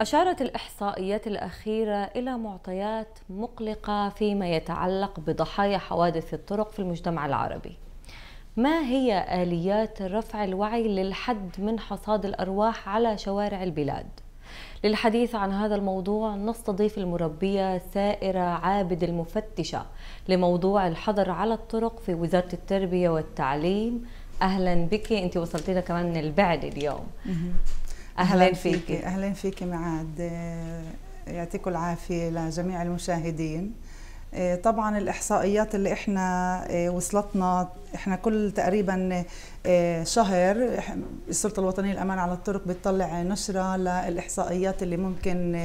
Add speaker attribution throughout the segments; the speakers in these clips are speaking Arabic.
Speaker 1: أشارت الإحصائيات الأخيرة إلى معطيات مقلقة فيما يتعلق بضحايا حوادث الطرق في المجتمع العربي. ما هي آليات رفع الوعي للحد من حصاد الأرواح على شوارع البلاد؟ للحديث عن هذا الموضوع نستضيف المربية سائرة عابد المفتشة لموضوع الحظر على الطرق في وزارة التربية والتعليم أهلا بك أنت وصلتينا كمان البعد اليوم اهلا فيكي
Speaker 2: اهلا فيكي معاد آه، يعطيكم العافيه لجميع المشاهدين آه، طبعا الاحصائيات اللي احنا آه، وصلتنا احنا كل تقريبا شهر السلطه الوطنيه للامان على الطرق بتطلع نشره للاحصائيات اللي ممكن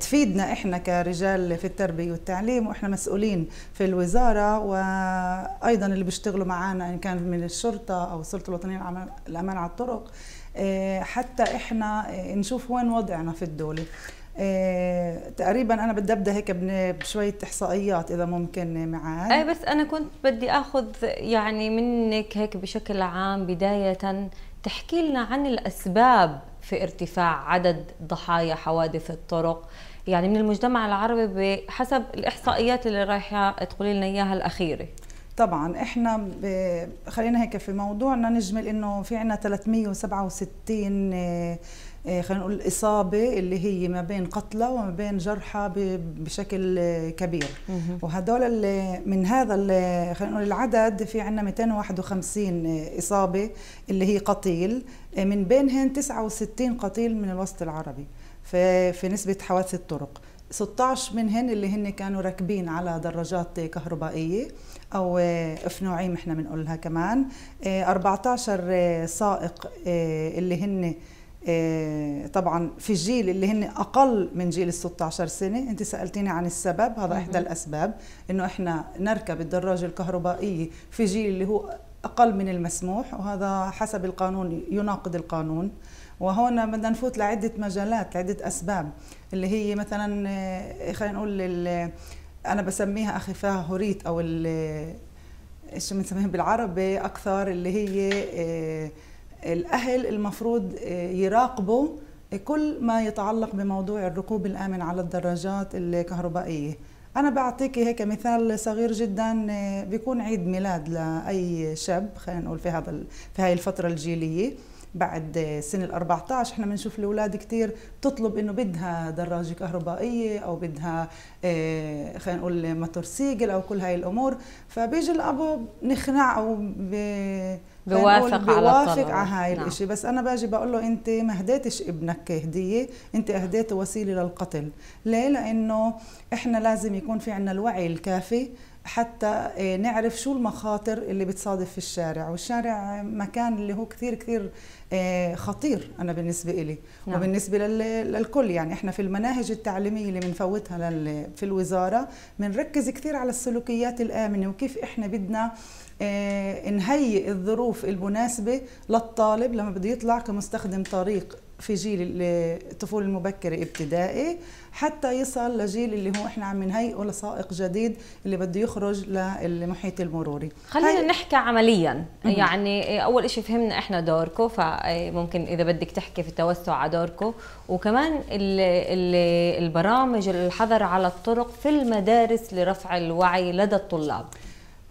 Speaker 2: تفيدنا احنا كرجال في التربيه والتعليم واحنا مسؤولين في الوزاره وايضا اللي بيشتغلوا معنا ان كان من الشرطه او السلطه الوطنيه للامان على الطرق إيه، حتى احنا إيه، نشوف وين وضعنا في الدوله إيه، تقريبا انا بدي ابدا هيك بشويه احصائيات اذا ممكن معك اي
Speaker 1: بس انا كنت بدي اخذ يعني منك هيك بشكل عام بدايه تحكي لنا عن الاسباب في ارتفاع عدد ضحايا حوادث الطرق يعني من المجتمع العربي بحسب الاحصائيات اللي رايحه تقولي لنا اياها الاخيره
Speaker 2: طبعا احنا خلينا هيك في موضوعنا نجمل انه في عندنا 367 آه، آه، خلينا نقول اصابه اللي هي ما بين قتلى وما بين جرحى بشكل كبير وهدول من هذا خلينا نقول العدد في عندنا 251 اصابه اللي هي قتيل آه، من بينهن 69 قتيل من الوسط العربي في نسبه حوادث الطرق 16 منهن اللي هن كانوا راكبين على دراجات كهربائية أو آه، افنوعيم احنا بنقولها كمان 14 آه، آه، سائق اللي هن طبعا في الجيل اللي هن اقل من جيل ال 16 سنه انت سالتيني عن السبب هذا احدى الاسباب انه احنا نركب الدراجه الكهربائيه في جيل اللي هو اقل من المسموح وهذا حسب القانون يناقض القانون وهون بدنا نفوت لعده مجالات لعده اسباب اللي هي مثلا آه، خلينا نقول انا بسميها اخفاء هوريت او شو بنسميها بالعربي اكثر اللي هي آه، الاهل المفروض آه، يراقبوا كل ما يتعلق بموضوع الركوب الامن على الدراجات الكهربائيه انا بعطيكي هيك مثال صغير جدا بيكون عيد ميلاد لاي شاب خلينا نقول في هذا في هاي الفتره الجيليه بعد سن ال 14 احنا بنشوف الاولاد كثير بتطلب انه بدها دراجه كهربائيه او بدها آه، خلينا نقول موتور سيجل او كل هاي الامور فبيجي الاب نخنع او بوافق, على بوافق على هاي نعم. الشيء بس انا باجي بقول له انت ما هديتش ابنك هديه انت اهديته وسيله للقتل ليه لانه احنا لازم يكون في عندنا الوعي الكافي حتى إيه، نعرف شو المخاطر اللي بتصادف في الشارع والشارع مكان اللي هو كثير كثير إيه، خطير أنا بالنسبة إلي نعم. وبالنسبة للكل يعني إحنا في المناهج التعليمية اللي بنفوتها في الوزارة بنركز كثير على السلوكيات الآمنة وكيف إحنا بدنا إيه، نهيئ الظروف المناسبة للطالب لما بده يطلع كمستخدم طريق في جيل الطفولة المبكرة ابتدائي حتى يصل لجيل اللي هو احنا عم نهيئه لسائق جديد اللي بده يخرج للمحيط المروري
Speaker 1: خلينا هاي... نحكي عمليا يعني اول شيء فهمنا احنا دوركم فممكن اذا بدك تحكي في التوسع على دوركم وكمان البرامج الحظر على الطرق في المدارس لرفع الوعي لدى الطلاب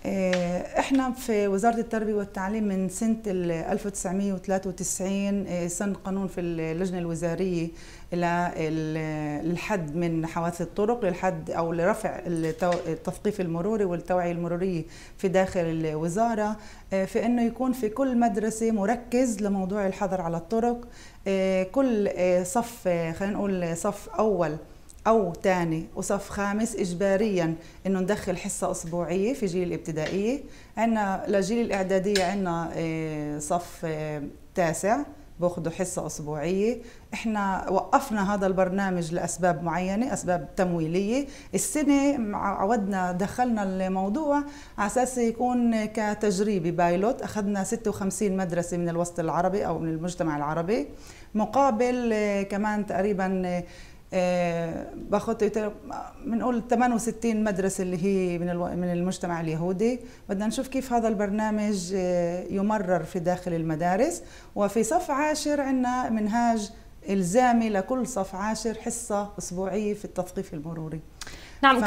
Speaker 1: آه، احنا في وزاره التربيه والتعليم
Speaker 2: من سنه 1993 آه، سن قانون في اللجنه الوزاريه للحد من حوادث الطرق للحد او لرفع التثقيف المروري والتوعيه المروريه في داخل الوزاره آه، في انه يكون في كل مدرسه مركز لموضوع الحظر على الطرق كل صف خلينا نقول صف اول أو تاني وصف خامس إجباريا إنه ندخل حصة أسبوعية في جيل الابتدائية عنا لجيل الإعدادية عنا آه، صف آه، تاسع باخذوا حصة أسبوعية إحنا وقفنا هذا البرنامج لأسباب معينة أسباب تمويلية السنة عودنا دخلنا الموضوع على أساس يكون كتجريبي بايلوت أخذنا 56 مدرسة من الوسط العربي أو من المجتمع العربي مقابل آه، كمان تقريبا باخذ بنقول 68 مدرسه اللي هي من من المجتمع اليهودي بدنا نشوف كيف هذا البرنامج آه، يمرر في داخل المدارس وفي صف عاشر عندنا منهاج الزامي لكل صف عاشر حصه اسبوعيه في التثقيف المروري
Speaker 1: نعم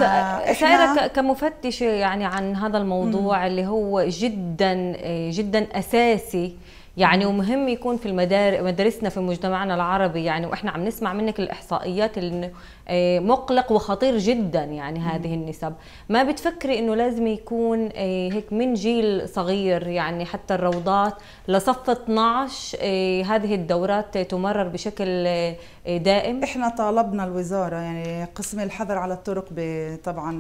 Speaker 1: سائرة كمفتشة يعني عن هذا الموضوع مم. اللي هو جدا آه، جدا أساسي يعني ومهم يكون في المدارس مدارسنا في مجتمعنا العربي يعني واحنا عم نسمع منك الاحصائيات اللي آه، مقلق وخطير جدا يعني هذه النسب ما بتفكري انه لازم يكون آه، هيك من جيل صغير يعني حتى الروضات لصف 12 آه، هذه الدورات تمرر بشكل دائم احنا طالبنا الوزاره يعني قسم الحظر على الطرق طبعا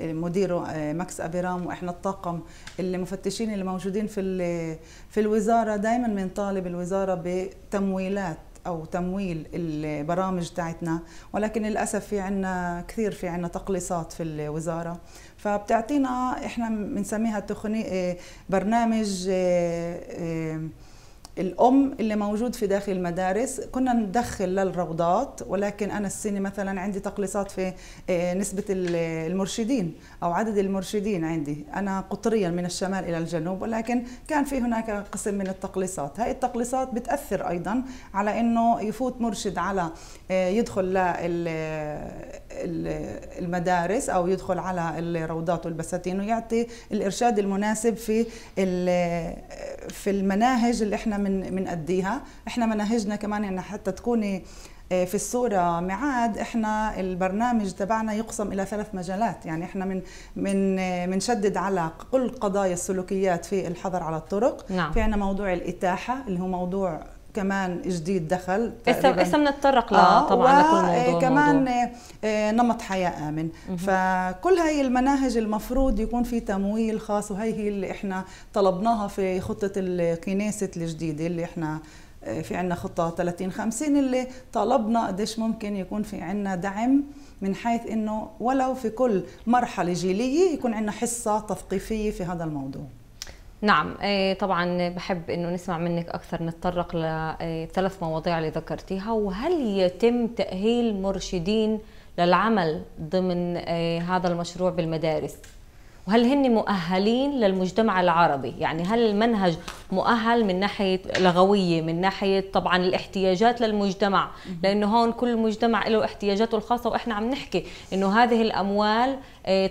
Speaker 2: مديره ماكس ابيرام واحنا الطاقم المفتشين اللي موجودين في في الوزاره دائما بنطالب الوزاره بتمويلات او تمويل البرامج تاعتنا ولكن للاسف في عنا كثير في عنا تقليصات في الوزاره فبتعطينا احنا بنسميها التقنيه برنامج آه، آه، الأم اللي موجود في داخل المدارس كنا ندخل للروضات ولكن أنا السنة مثلا عندي تقليصات في آه، نسبة المرشدين أو عدد المرشدين عندي أنا قطريا من الشمال إلى الجنوب ولكن كان في هناك قسم من التقليصات هاي التقليصات بتأثر أيضا على أنه يفوت مرشد على آه، يدخل للمدارس أو يدخل على الروضات والبساتين ويعطي الإرشاد المناسب في في المناهج اللي احنا من من بنأديها احنا مناهجنا كمان يعني حتى تكوني آه، في الصورة معاد احنا البرنامج تبعنا يقسم الى ثلاث مجالات يعني احنا من من آه، منشدد على كل قضايا السلوكيات في الحظر على الطرق نعم. في عنا موضوع الاتاحة اللي هو موضوع كمان جديد دخل هسه
Speaker 1: بنتطرق لها آه، طبعا لكل موضوع كمان
Speaker 2: آه، نمط حياه امن مه. فكل هاي المناهج المفروض يكون في تمويل خاص وهي هي اللي احنا طلبناها في خطه الكنيسة الجديده اللي احنا آه، في عندنا خطه 30 50 اللي طلبنا قديش ممكن يكون في عندنا دعم من حيث انه ولو في كل مرحله جيليه يكون عندنا حصه تثقيفيه في هذا الموضوع
Speaker 1: نعم آه، طبعا بحب انه نسمع منك اكثر نتطرق لثلاث آه، مواضيع اللي ذكرتيها وهل يتم تاهيل مرشدين للعمل ضمن آه، هذا المشروع بالمدارس وهل هن مؤهلين للمجتمع العربي يعني هل المنهج مؤهل من ناحيه لغويه من ناحيه طبعا الاحتياجات للمجتمع لانه هون كل مجتمع له احتياجاته الخاصه واحنا عم نحكي انه هذه الاموال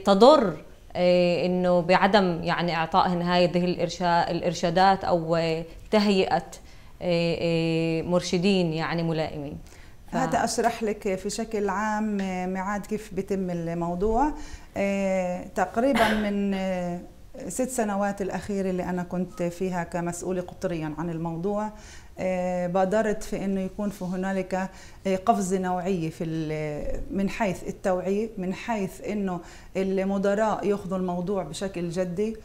Speaker 1: تضر إيه، انه بعدم يعني اعطائهم هذه الارشادات او إيه، تهيئه إيه، مرشدين يعني ملائمين
Speaker 2: ف... هذا أشرح لك في شكل عام ميعاد كيف بيتم الموضوع تقريبا من ست سنوات الأخيرة اللي أنا كنت فيها كمسؤولة قطريا عن الموضوع آه، بادرت في انه يكون في هنالك آه، قفزه نوعيه في آه، من حيث التوعيه من حيث انه المدراء ياخذوا الموضوع بشكل جدي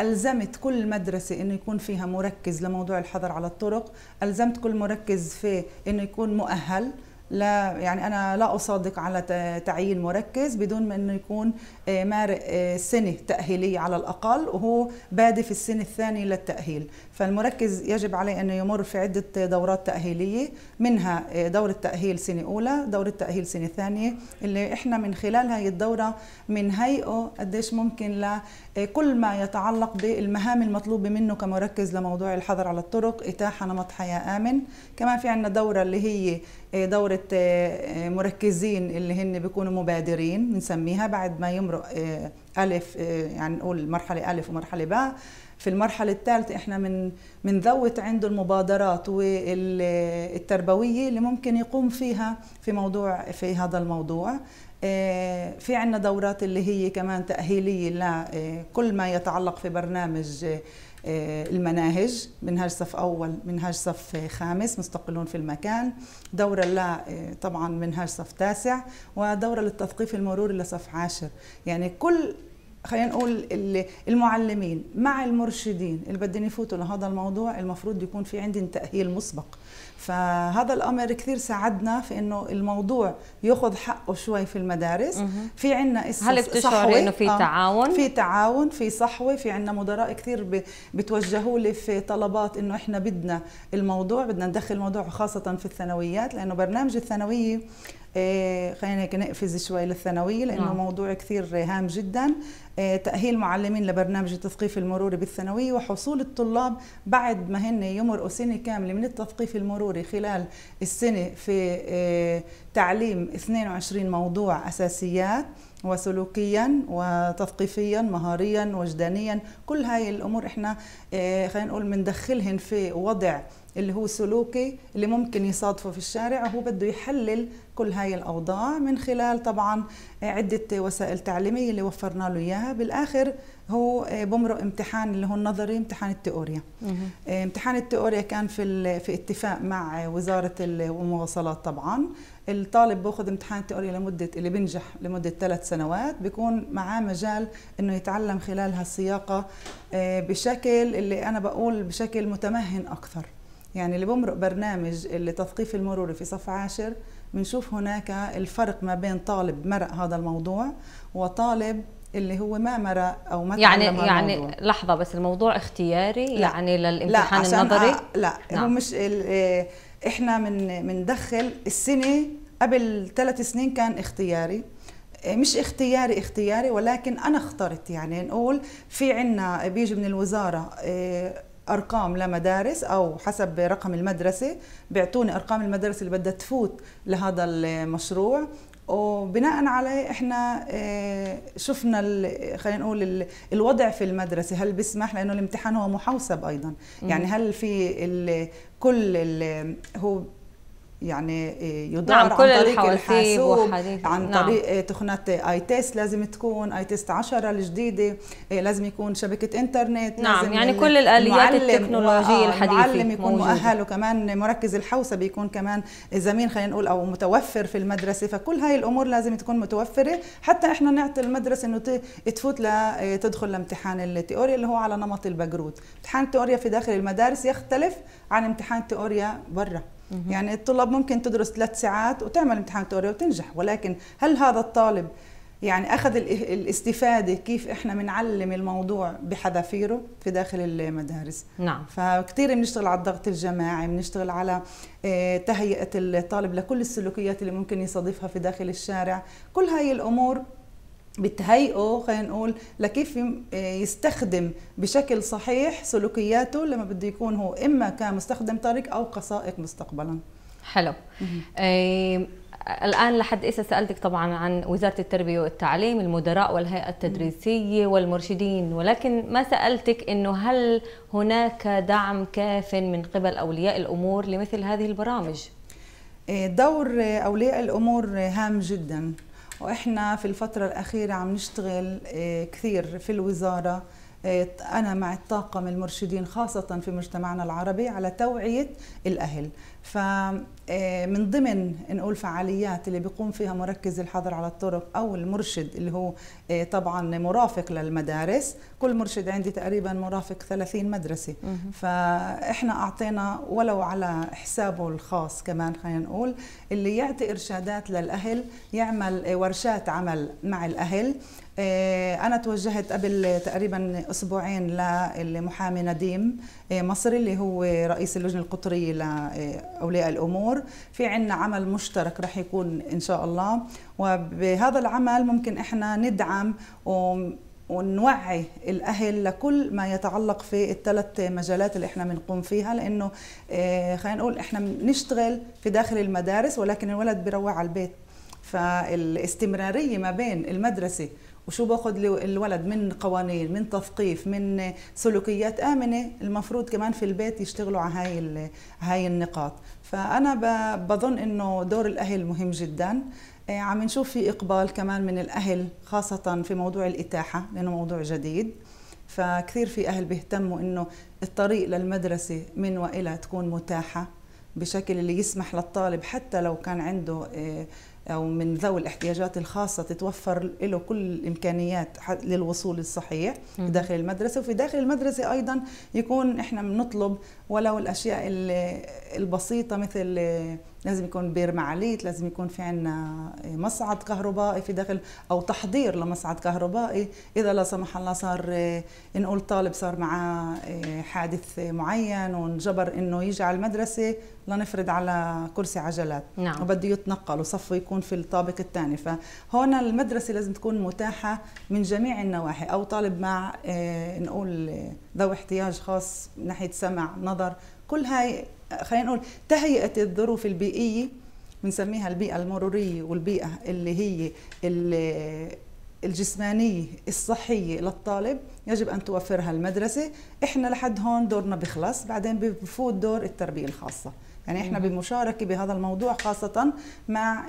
Speaker 2: الزمت كل مدرسه انه يكون فيها مركز لموضوع الحظر على الطرق الزمت كل مركز في انه يكون مؤهل لا يعني انا لا اصادق على تعيين مركز بدون ما انه يكون آه، مارق آه، سنه تاهيليه على الاقل وهو بادئ في السنه الثانيه للتاهيل فالمركز يجب عليه انه يمر في عده دورات تاهيليه منها آه، دوره تاهيل سنه اولى دوره تاهيل سنه ثانيه اللي احنا من خلال هاي الدوره من هيئه قديش ممكن لكل ما يتعلق بالمهام المطلوبه منه كمركز لموضوع الحظر على الطرق اتاحه نمط حياه امن كمان في عندنا دوره اللي هي آه، دوره آه، آه، مركزين اللي هن بيكونوا مبادرين بنسميها بعد ما يمرق الف يعني نقول مرحله الف ومرحله باء في المرحله الثالثه احنا من بنذوت عنده المبادرات والتربويه اللي ممكن يقوم فيها في موضوع في هذا الموضوع في عندنا دورات اللي هي كمان تأهيلية لكل ما يتعلق في برنامج آه، المناهج منهاج صف أول منهاج صف خامس مستقلون في المكان دورة لا آه، طبعا منهاج صف تاسع ودورة للتثقيف المروري لصف عاشر يعني كل خلينا نقول المعلمين مع المرشدين اللي بدهم يفوتوا لهذا الموضوع المفروض يكون في عندهم تاهيل مسبق فهذا الامر كثير ساعدنا في انه الموضوع ياخذ حقه شوي في المدارس في عندنا هل بتشعري انه في آه. تعاون في تعاون في صحوه في عندنا مدراء كثير بتوجهوا لي في طلبات انه احنا بدنا الموضوع بدنا ندخل الموضوع خاصه في الثانويات لانه برنامج الثانويه إيه، خلينا هيك نقفز شوي للثانويه لانه نعم. موضوع كثير هام جدا إيه، تاهيل معلمين لبرنامج التثقيف المروري بالثانويه وحصول الطلاب بعد ما هن يمرقوا سنه كامله من التثقيف المروري خلال السنه في إيه، تعليم 22 موضوع اساسيات وسلوكيا وتثقيفيا مهاريا وجدانيا كل هاي الامور احنا خلينا نقول بندخلهم في وضع اللي هو سلوكي اللي ممكن يصادفه في الشارع هو بده يحلل كل هاي الأوضاع من خلال طبعا عدة وسائل تعليمية اللي وفرنا له إياها بالآخر هو آه، بمرق امتحان اللي هو النظري امتحان التئوريا آه، امتحان التئوريا كان في في اتفاق مع وزاره المواصلات طبعا الطالب باخذ امتحان التئوريا لمده اللي بنجح لمده ثلاث سنوات بيكون معاه مجال انه يتعلم خلال هالسياقه آه، بشكل اللي انا بقول بشكل متمهن اكثر يعني اللي بمرق برنامج تثقيف المرور في صف عاشر بنشوف هناك الفرق ما بين طالب مرق هذا الموضوع وطالب
Speaker 1: اللي هو ما مرق او ما يعني يعني الموضوع. لحظه بس الموضوع اختياري لا يعني للامتحان لا النظري آه
Speaker 2: لا نعم. هو مش آه، احنا من بندخل السنه قبل ثلاث سنين كان اختياري آه، مش اختياري اختياري ولكن انا اخترت يعني نقول في عنا بيجي من الوزاره آه، ارقام لمدارس او حسب رقم المدرسه بيعطوني ارقام المدرسه اللي بدها تفوت لهذا المشروع وبناء عليه احنا آه، شفنا خلينا نقول الوضع في المدرسه هل بيسمح لانه الامتحان هو محوسب ايضا يعني هل في كل هو يعني إيه، يدار نعم كل عن طريق الحاسوب عن نعم. طريق إيه، تخنات اي تيست لازم تكون اي تيست 10 الجديده إيه، لازم يكون شبكه انترنت نعم لازم يعني كل الاليات التكنولوجيه آه، الحديثه المعلم يكون موجودة. مؤهل وكمان مركز الحوسبه يكون كمان زميل خلينا نقول او متوفر في المدرسه فكل هاي الامور لازم تكون متوفره حتى احنا نعطي المدرسه انه تفوت لتدخل لامتحان التئوريا اللي هو على نمط البقرود امتحان التئوريا في داخل المدارس يختلف عن امتحان التئوريا برا يعني الطلاب ممكن تدرس ثلاث ساعات وتعمل امتحان توري وتنجح ولكن هل هذا الطالب يعني اخذ الاستفاده كيف احنا بنعلم الموضوع بحذافيره في داخل المدارس نعم فكثير بنشتغل على الضغط الجماعي بنشتغل على آه، تهيئه الطالب لكل السلوكيات اللي ممكن يصادفها في داخل الشارع كل هاي الامور بتهيئه خلينا نقول لكيف آه، يستخدم بشكل صحيح سلوكياته
Speaker 1: لما بده يكون هو اما كمستخدم طريق او كسائق مستقبلا حلو الان لحد إسا سالتك طبعا عن وزاره التربيه والتعليم المدراء والهيئه التدريسيه والمرشدين ولكن ما سالتك انه هل هناك دعم كاف من قبل اولياء الامور لمثل هذه البرامج آه، دور اولياء الامور هام
Speaker 2: جدا واحنا في الفتره الاخيره عم نشتغل آه، كثير في الوزاره آه، أنا مع الطاقم المرشدين خاصة في مجتمعنا العربي على توعية الأهل فمن آه، ضمن نقول فعاليات اللي بيقوم فيها مركز الحظر على الطرق او المرشد اللي هو آه، طبعا مرافق للمدارس كل مرشد عندي تقريبا مرافق 30 مدرسه فاحنا اعطينا ولو على حسابه الخاص كمان خلينا نقول اللي يعطي ارشادات للاهل يعمل آه، ورشات عمل مع الاهل أنا توجهت قبل تقريبا أسبوعين للمحامي نديم مصري اللي هو رئيس اللجنة القطرية اولياء الامور في عنا عمل مشترك رح يكون ان شاء الله وبهذا العمل ممكن احنا ندعم ونوعي الاهل لكل ما يتعلق في الثلاث مجالات اللي احنا بنقوم فيها لانه آه، خلينا نقول احنا بنشتغل في داخل المدارس ولكن الولد بيروح على البيت فالاستمراريه ما بين المدرسه وشو باخذ الولد من قوانين من تثقيف من سلوكيات امنه المفروض كمان في البيت يشتغلوا على هاي هاي النقاط فانا بظن انه دور الاهل مهم جدا إيه، عم نشوف في اقبال كمان من الاهل خاصه في موضوع الاتاحه لانه موضوع جديد فكثير في اهل بيهتموا انه الطريق للمدرسه من والى تكون متاحه بشكل اللي يسمح للطالب حتى لو كان عنده إيه، أو من ذوي الاحتياجات الخاصة تتوفر له كل الإمكانيات للوصول الصحيح م. داخل المدرسة وفي داخل المدرسة أيضا يكون إحنا بنطلب ولو الأشياء البسيطة مثل لازم يكون بير معاليت لازم يكون في عندنا آه، مصعد كهربائي في داخل او تحضير لمصعد كهربائي اذا لا سمح الله صار آه، نقول طالب صار معاه آه، حادث معين وانجبر انه يجي على المدرسه لنفرض على كرسي عجلات نعم. وبده يتنقل وصفه يكون في الطابق الثاني فهون المدرسه لازم تكون متاحه من جميع النواحي او طالب مع نقول ذوي احتياج خاص من ناحيه سمع نظر كل هاي خلينا نقول تهيئه الظروف البيئيه بنسميها البيئه المروريه والبيئه اللي هي الجسمانيه الصحيه للطالب يجب ان توفرها المدرسه احنا لحد هون دورنا بخلص بعدين بفوت دور التربيه الخاصه يعني احنا بمشاركه بهذا الموضوع خاصه مع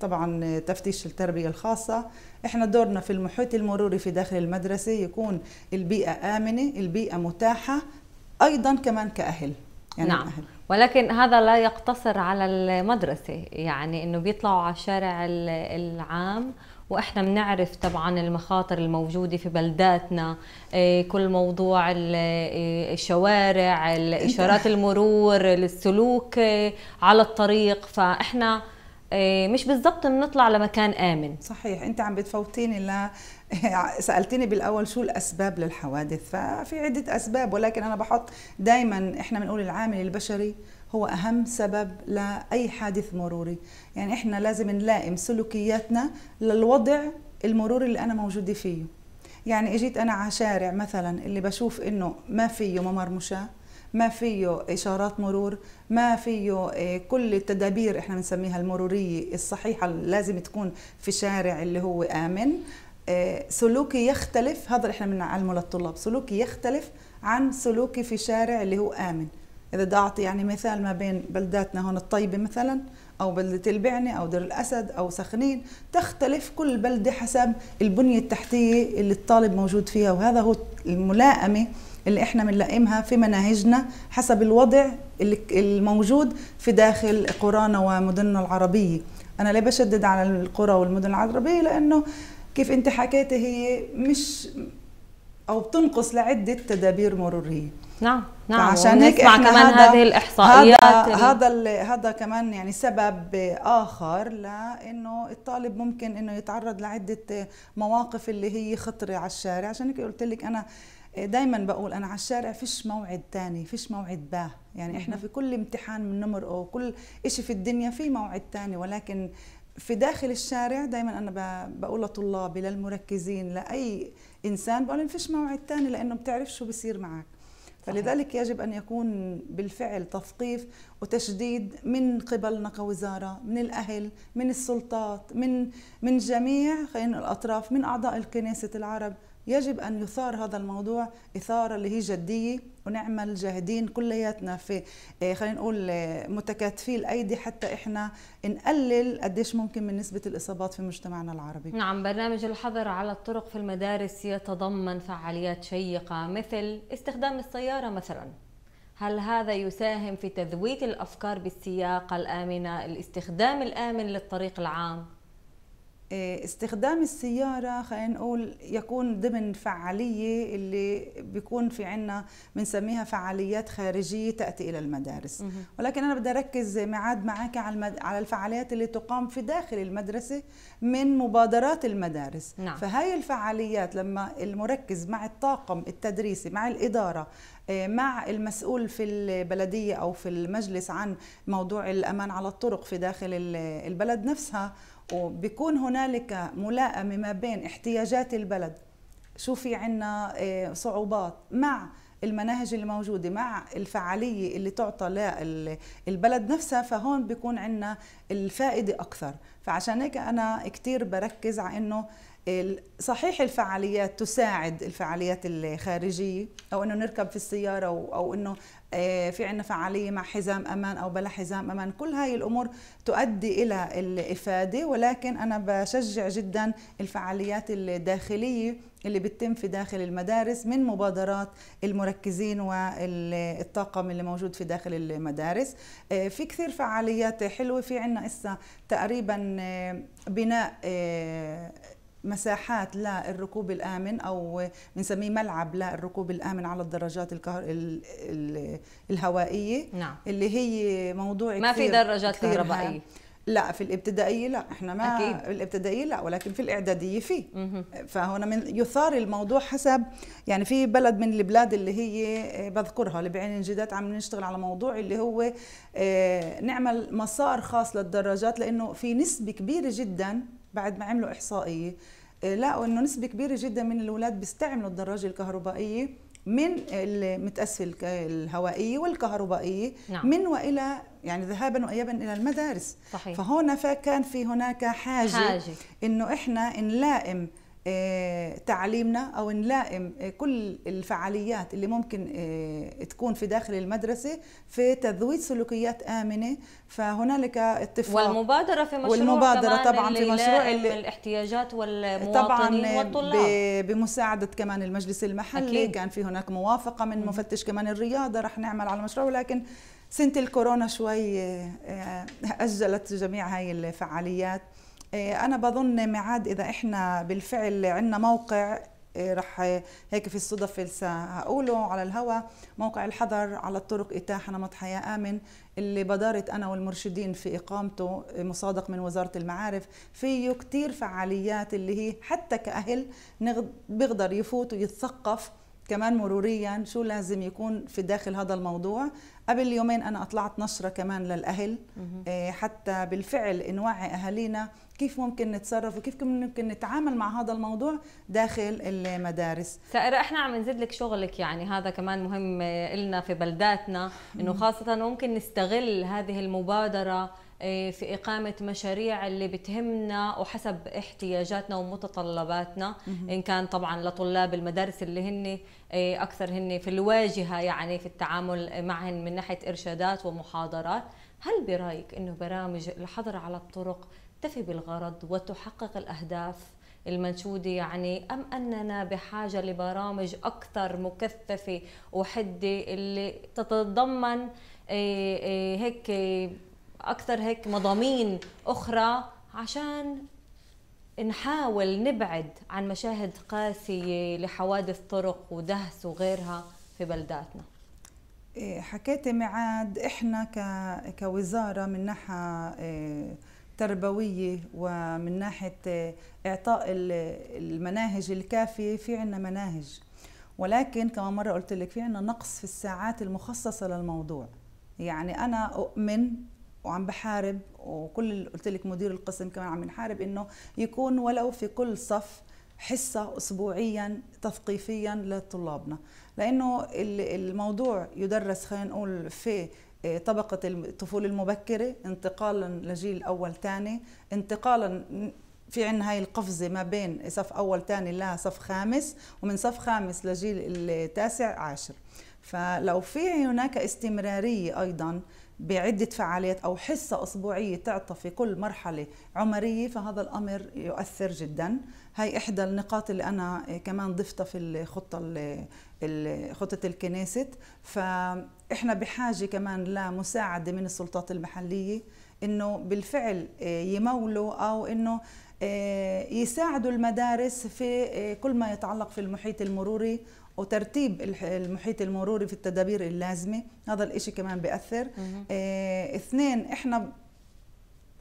Speaker 2: طبعا تفتيش التربيه الخاصه احنا دورنا في المحيط المروري في داخل المدرسه يكون البيئه امنه البيئه متاحه ايضا كمان كاهل يعني نعم الأهل.
Speaker 1: ولكن هذا لا يقتصر على المدرسة يعني أنه بيطلعوا على الشارع العام واحنا بنعرف طبعا المخاطر الموجوده في بلداتنا إيه، كل موضوع إيه، الشوارع اشارات المرور السلوك إيه، على الطريق فاحنا مش بالضبط بنطلع لمكان امن صحيح انت عم بتفوتيني
Speaker 2: سالتني بالاول شو الاسباب للحوادث ففي عده اسباب ولكن انا بحط دائما احنا بنقول العامل البشري هو اهم سبب لاي حادث مروري يعني احنا لازم نلائم سلوكياتنا للوضع المروري اللي انا موجوده فيه يعني اجيت انا على شارع مثلا اللي بشوف انه ما فيه ممر مشاه ما فيه اشارات مرور ما فيه آه، كل التدابير احنا بنسميها المروريه الصحيحه اللي لازم تكون في شارع اللي هو امن آه، سلوكي يختلف هذا اللي احنا بنعلمه للطلاب سلوكي يختلف عن سلوكي في شارع اللي هو امن اذا بدي اعطي يعني مثال ما بين بلداتنا هون الطيبه مثلا او بلده البعنه او دير الاسد او سخنين تختلف كل بلده حسب البنيه التحتيه اللي الطالب موجود فيها وهذا هو الملائمه اللي احنا بنلائمها في مناهجنا حسب الوضع الموجود في داخل قرانا ومدننا العربيه انا ليه بشدد على القرى والمدن العربيه لانه كيف انت حكيتي هي مش او بتنقص لعده تدابير مروريه نعم
Speaker 1: نعم عشان هيك احنا كمان هذا هذه الاحصائيات هذا هذا,
Speaker 2: اللي هذا كمان يعني سبب اخر لانه الطالب ممكن انه يتعرض لعده مواقف اللي هي خطره على الشارع عشان هيك قلت لك انا دائما بقول انا على الشارع فيش موعد تاني فيش موعد باه يعني احنا في كل امتحان بنمرقه وكل شيء في الدنيا في موعد تاني ولكن في داخل الشارع دائما انا بقول لطلابي للمركزين لاي انسان بقول ما فيش موعد ثاني لانه بتعرف شو بصير معك فلذلك يجب ان يكون بالفعل تثقيف وتشديد من قبلنا كوزاره من الاهل من السلطات من من جميع خلينا الاطراف من اعضاء الكنيسه العرب يجب أن يثار هذا الموضوع إثارة اللي هي جدية ونعمل جاهدين كلياتنا في آه، خلينا نقول آه، متكاتفي الأيدي حتى إحنا نقلل قديش ممكن من نسبة الإصابات في مجتمعنا العربي
Speaker 1: نعم برنامج الحظر على الطرق في المدارس يتضمن فعاليات شيقة مثل استخدام السيارة مثلا هل هذا يساهم في تذويت الأفكار بالسياقة الآمنة الاستخدام الآمن للطريق العام؟ إيه، استخدام السيارة خلينا
Speaker 2: نقول يكون ضمن فعالية اللي بيكون في عنا بنسميها فعاليات خارجية تأتي إلى المدارس ولكن أنا بدي أركز ميعاد معك على المد... على الفعاليات اللي تقام في داخل المدرسة من مبادرات المدارس نعم. فهاي الفعاليات لما المركز مع الطاقم التدريسي مع الإدارة إيه، مع المسؤول في البلدية أو في المجلس عن موضوع الأمان على الطرق في داخل البلد نفسها وبكون هنالك ملائمه ما بين احتياجات البلد شو في عنا آه، صعوبات مع المناهج الموجودة مع الفعالية اللي تعطى للبلد نفسها فهون بيكون عنا الفائدة أكثر فعشان هيك انا كثير بركز على انه صحيح الفعاليات تساعد الفعاليات الخارجية أو أنه نركب في السيارة أو, أو أنه آه، في عنا فعالية مع حزام أمان أو بلا حزام أمان كل هاي الأمور تؤدي إلى الإفادة ولكن أنا بشجع جدا الفعاليات الداخلية اللي بتتم في داخل المدارس من مبادرات المركزين والطاقم اللي موجود في داخل المدارس آه، في كثير فعاليات حلوة في عنا إسا تقريبا آه، بناء آه، مساحات للركوب الآمن أو آه، بنسميه ملعب للركوب الآمن على الدراجات الكهر... ال... ال... الهوائية نعم. اللي هي موضوع ما كثير في دراجات كهربائية لا في الابتدائيه لا احنا ما أكيد. في الابتدائيه لا ولكن في الاعداديه في فهنا من يثار الموضوع حسب يعني في بلد من البلاد اللي هي آه، بذكرها اللي بعين الجداد عم نشتغل على موضوع اللي هو آه، نعمل مسار خاص للدراجات لانه في نسبه كبيره جدا بعد ما عملوا احصائيه آه، لقوا انه نسبه كبيره جدا من الاولاد بيستعملوا الدراجه الكهربائيه من المتأسفل الهوائية والكهربائية نعم. من وإلى يعني ذهابا وإيابا إلى المدارس صحيح. فهنا كان في هناك حاجة, حاجة. إنه إحنا نلائم آه، تعليمنا او نلائم آه، كل الفعاليات اللي ممكن آه، تكون في داخل المدرسه في تذويد سلوكيات امنه فهنالك اتفاق والمبادره في مشروع والمبادره طبعا في مشروع
Speaker 1: الاحتياجات والمواطنين طبعا والطلاب
Speaker 2: بمساعده كمان المجلس المحلي أكيد. كان في هناك موافقه من مفتش كمان الرياضه رح نعمل على المشروع ولكن سنه الكورونا شوي اجلت جميع هاي الفعاليات إيه، انا بظن معاد اذا احنا بالفعل عندنا موقع إيه، رح هيك في الصدف لسه هقوله على الهوا موقع الحذر على الطرق إتاحة نمط حياة آمن اللي بدارت أنا والمرشدين في إقامته مصادق من وزارة المعارف فيه كتير فعاليات اللي هي حتى كأهل بيقدر يفوت ويتثقف كمان مروريا شو لازم يكون في داخل هذا الموضوع قبل يومين أنا أطلعت نشرة كمان للأهل إيه، حتى بالفعل نوعي أهالينا كيف ممكن نتصرف وكيف ممكن نتعامل مع هذا الموضوع
Speaker 1: داخل المدارس سائرة احنا عم نزيد لك شغلك يعني هذا كمان مهم آه، لنا في بلداتنا انه خاصة ممكن نستغل هذه المبادرة آه، في إقامة مشاريع اللي بتهمنا وحسب احتياجاتنا ومتطلباتنا إن كان طبعا لطلاب المدارس اللي هن آه، أكثر هن في الواجهة يعني في التعامل معهن من ناحية إرشادات ومحاضرات هل برأيك أنه برامج الحظر على الطرق تفي بالغرض وتحقق الأهداف المنشودة يعني أم أننا بحاجة لبرامج أكثر مكثفة وحدة اللي تتضمن إيه، إيه، هيك أكثر هيك مضامين أخرى عشان نحاول نبعد عن مشاهد قاسية لحوادث طرق ودهس وغيرها في بلداتنا
Speaker 2: إيه، حكيتي معاد احنا كوزاره من ناحيه تربوية ومن ناحية إعطاء المناهج الكافية في عنا مناهج ولكن كمان مرة قلت لك في عنا نقص في الساعات المخصصة للموضوع يعني أنا أؤمن وعم بحارب وكل قلت لك مدير القسم كمان عم نحارب انه يكون ولو في كل صف حصة أسبوعيا تثقيفيا لطلابنا لأنه الموضوع يدرس خلينا نقول في إيه، طبقة الطفولة المبكرة انتقالا لجيل أول ثاني انتقالا في عنا هاي القفزة ما بين صف أول ثاني لصف خامس ومن صف خامس لجيل التاسع عشر فلو في هناك استمرارية أيضا بعدة فعاليات أو حصة أسبوعية تعطى في كل مرحلة عمرية فهذا الأمر يؤثر جدا هاي إحدى النقاط اللي أنا كمان ضفتها في الخطة خطة الكنيست فإحنا بحاجة كمان لمساعدة من السلطات المحلية إنه بالفعل آه، يمولوا أو إنه آه، يساعدوا المدارس في آه، كل ما يتعلق في المحيط المروري وترتيب المحيط المروري في التدابير اللازمه هذا الإشي كمان بياثر آه اثنين احنا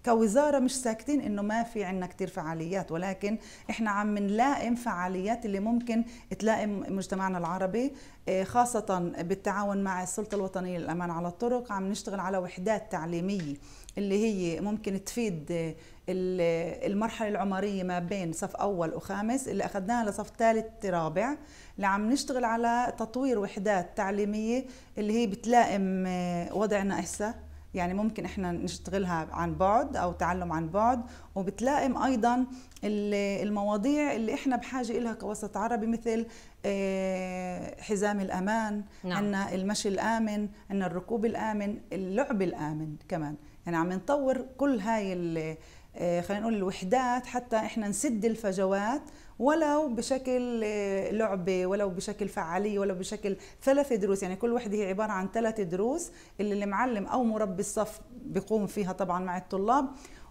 Speaker 2: كوزارة مش ساكتين إنه ما في عنا كتير فعاليات ولكن إحنا عم نلائم فعاليات اللي ممكن تلائم مجتمعنا العربي آه، خاصة بالتعاون مع السلطة الوطنية للأمان على الطرق عم نشتغل على وحدات تعليمية اللي هي ممكن تفيد المرحلة العمرية ما بين صف أول وخامس اللي أخذناها لصف ثالث رابع اللي عم نشتغل على تطوير وحدات تعليمية اللي هي بتلائم آه، وضعنا هسه يعني ممكن احنا نشتغلها عن بعد او تعلم عن بعد وبتلائم ايضا المواضيع اللي احنا بحاجه لها كوسط عربي مثل آه، حزام الامان نعم. عندنا المشي الامن عندنا الركوب الامن اللعب الامن كمان يعني عم نطور كل هاي آه، خلينا نقول الوحدات حتى احنا نسد الفجوات ولو بشكل آه، لعبه ولو بشكل فعاليه ولو بشكل ثلاث دروس يعني كل وحده هي عباره عن ثلاث دروس اللي المعلم او مربي الصف بيقوم فيها طبعا مع الطلاب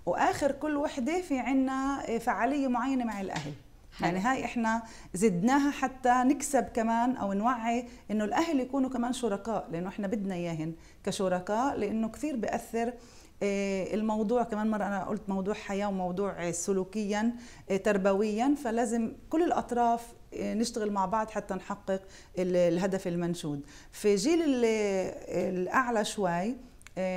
Speaker 2: واخر كل وحده في عنا آه، فعاليه معينه مع الاهل حلو. يعني هاي احنا زدناها حتى نكسب كمان او نوعي انه الاهل يكونوا كمان شركاء لانه احنا بدنا اياهن كشركاء لانه كثير بأثر آه، الموضوع كمان مرة أنا قلت موضوع حياة وموضوع آه، سلوكيا آه، تربويا فلازم كل الأطراف نشتغل مع بعض حتى نحقق الهدف المنشود في جيل الأعلى شوي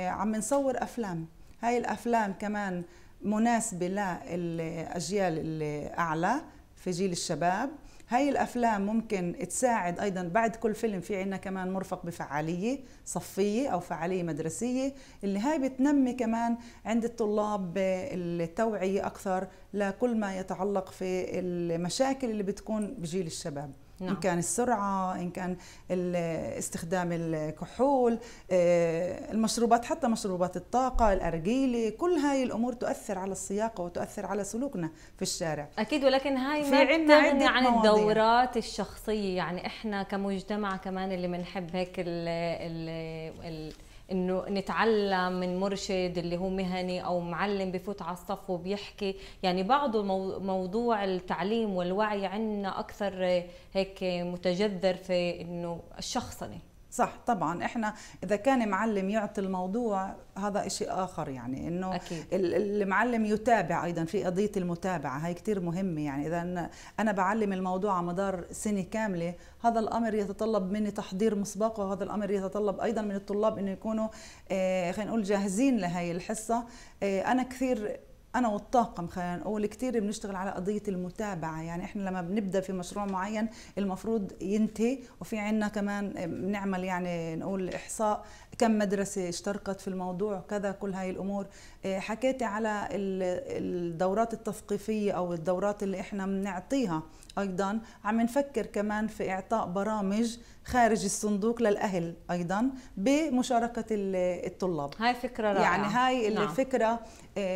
Speaker 2: عم نصور أفلام هاي الأفلام كمان مناسبة للأجيال الأعلى في جيل الشباب هاي الافلام ممكن تساعد ايضا بعد كل فيلم في عنا كمان مرفق بفعاليه صفيه او فعاليه مدرسيه اللي هاي بتنمي كمان عند الطلاب التوعيه اكثر لكل ما يتعلق في المشاكل اللي بتكون بجيل الشباب نعم. إن كان السرعة إن كان استخدام الكحول آه، المشروبات حتى مشروبات الطاقة الأرجيلة كل هاي
Speaker 1: الأمور تؤثر على السياقة
Speaker 2: وتؤثر على سلوكنا في الشارع
Speaker 1: أكيد ولكن هاي ما بتعلن عن مواضيع. الدورات الشخصية يعني إحنا كمجتمع كمان اللي بنحب هيك ال ال ال انه نتعلم من مرشد اللي هو مهني او معلم بفوت على الصف وبيحكي يعني بعض موضوع التعليم والوعي عندنا اكثر هيك متجذر في انه الشخصنه صح
Speaker 2: طبعا احنا اذا كان معلم يعطي الموضوع هذا شيء اخر يعني انه المعلم يتابع ايضا في قضيه المتابعه هي كثير مهمه يعني اذا انا بعلم الموضوع على مدار سنه كامله هذا الامر يتطلب مني تحضير مسبق وهذا الامر يتطلب ايضا من الطلاب انه يكونوا آه، خلينا نقول جاهزين لهي الحصه آه، انا كثير انا والطاقم خلينا نقول كثير بنشتغل على قضيه المتابعه يعني احنا لما بنبدا في مشروع معين المفروض ينتهي وفي عندنا كمان بنعمل يعني نقول احصاء كم مدرسه اشتركت في الموضوع وكذا كل هاي الامور إيه، حكيتي على الدورات التثقيفيه او الدورات اللي احنا بنعطيها ايضا عم نفكر كمان في اعطاء برامج خارج الصندوق للاهل ايضا بمشاركه الطلاب هاي فكره رائعه يعني هاي نعم. الفكره نعم.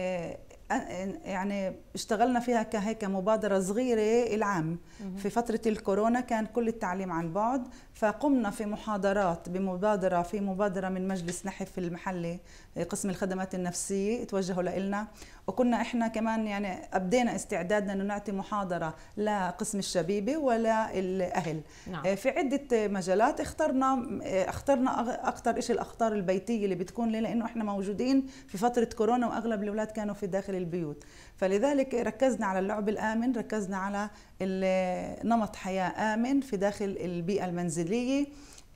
Speaker 2: يعني اشتغلنا فيها كهيك مبادرة صغيرة العام في فترة الكورونا كان كل التعليم عن بعد فقمنا في محاضرات بمبادرة في مبادرة من مجلس نحف المحلي قسم الخدمات النفسيه توجهوا لنا وكنا احنا كمان يعني ابدينا استعدادنا انه نعطي محاضره لقسم الشبيبه ولا الاهل نعم. آه، في عده مجالات اخترنا آه، اخترنا اكثر شيء الاخطار البيتيه اللي بتكون ليه لانه احنا موجودين في فتره كورونا واغلب الاولاد كانوا في داخل البيوت فلذلك ركزنا على اللعب الامن ركزنا على نمط حياه امن في داخل البيئه المنزليه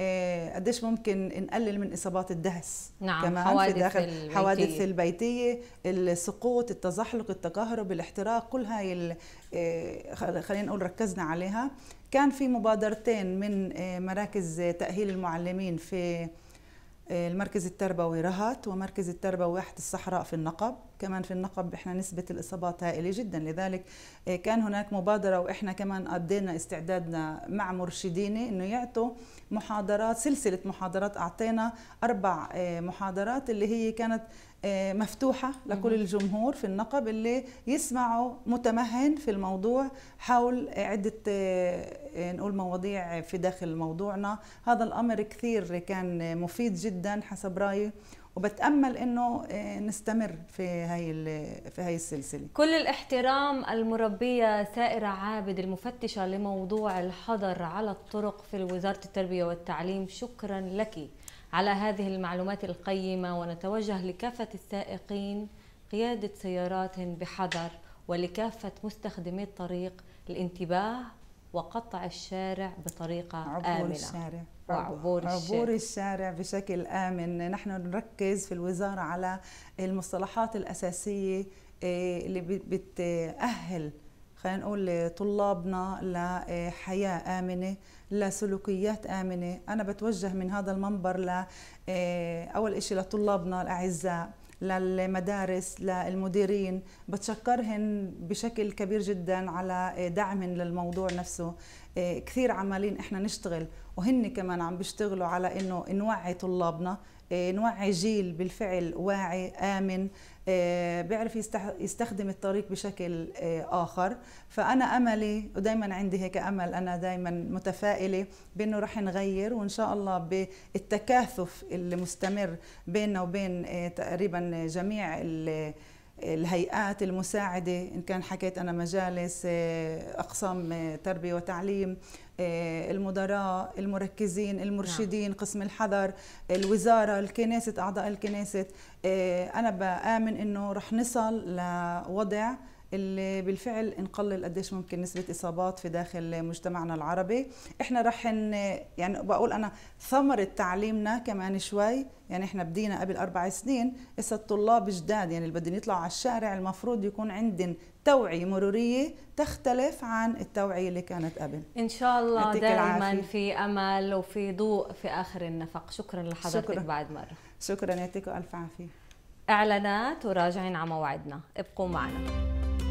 Speaker 2: آه، قديش ممكن نقلل من اصابات الدهس نعم كمان حوادث في داخل البيتية. حوادث البيتيه السقوط التزحلق التكهرب الاحتراق كل هاي آه، خلينا نقول ركزنا عليها كان في مبادرتين من آه، مراكز تاهيل المعلمين في المركز التربوي رهط ومركز التربوي واحد الصحراء في النقب كمان في النقب احنا نسبة الإصابات هائلة جدا لذلك آه، كان هناك مبادرة واحنا كمان قدينا استعدادنا مع مرشديني انه يعطوا محاضرات سلسلة محاضرات اعطينا اربع آه، محاضرات اللي هي كانت آه، مفتوحة لكل الجمهور في النقب اللي يسمعوا متمهن في الموضوع حول عدة آه، آه، نقول مواضيع في داخل موضوعنا هذا الأمر كثير كان مفيد جدا حسب رأيي وبتامل انه نستمر في هاي في هاي السلسله
Speaker 1: كل الاحترام المربيه سائره عابد المفتشه لموضوع الحظر على الطرق في وزاره التربيه والتعليم شكرا لك على هذه المعلومات القيمة ونتوجه لكافة السائقين قيادة سياراتهم بحذر ولكافة مستخدمي الطريق الانتباه وقطع الشارع بطريقة عبور آمنة الشارع. وعبور الشارع. عبور
Speaker 2: الشارع بشكل آمن نحن نركز في الوزارة على المصطلحات الأساسية إيه، اللي بتأهل خلينا نقول طلابنا لحياة آمنة لسلوكيات آمنة أنا بتوجه من هذا المنبر ل آه، أول شيء لطلابنا الأعزاء للمدارس للمديرين بتشكرهن بشكل كبير جدا على آه، دعمهم للموضوع نفسه آه، كثير عمالين احنا نشتغل وهن كمان عم بيشتغلوا على انه نوعي طلابنا نوعي جيل بالفعل واعي امن آه، بيعرف يستخدم الطريق بشكل آه، اخر فانا املي ودائما عندي هيك امل انا دائما متفائله بانه رح نغير وان شاء الله بالتكاثف المستمر بيننا وبين آه، تقريبا جميع الهيئات المساعدة إن كان حكيت أنا مجالس أقسام تربية وتعليم آه، المدراء المركزين المرشدين نعم. قسم الحذر الوزارة الكنيسة أعضاء الكنيسة آه، أنا بآمن أنه رح نصل لوضع اللي بالفعل نقلل قديش ممكن نسبه اصابات في داخل مجتمعنا العربي احنا رح يعني بقول انا ثمره تعليمنا كمان شوي يعني احنا بدينا قبل اربع سنين إسا الطلاب جداد يعني اللي بدهم يطلعوا على الشارع المفروض يكون عندهم توعية مرورية تختلف عن التوعية اللي كانت قبل
Speaker 1: إن شاء الله دائما العافية. في أمل وفي ضوء في آخر النفق شكرا لحضرتك شكرا. بعد مرة شكرا يعطيكم ألف عافية اعلانات وراجعين على موعدنا ابقوا معنا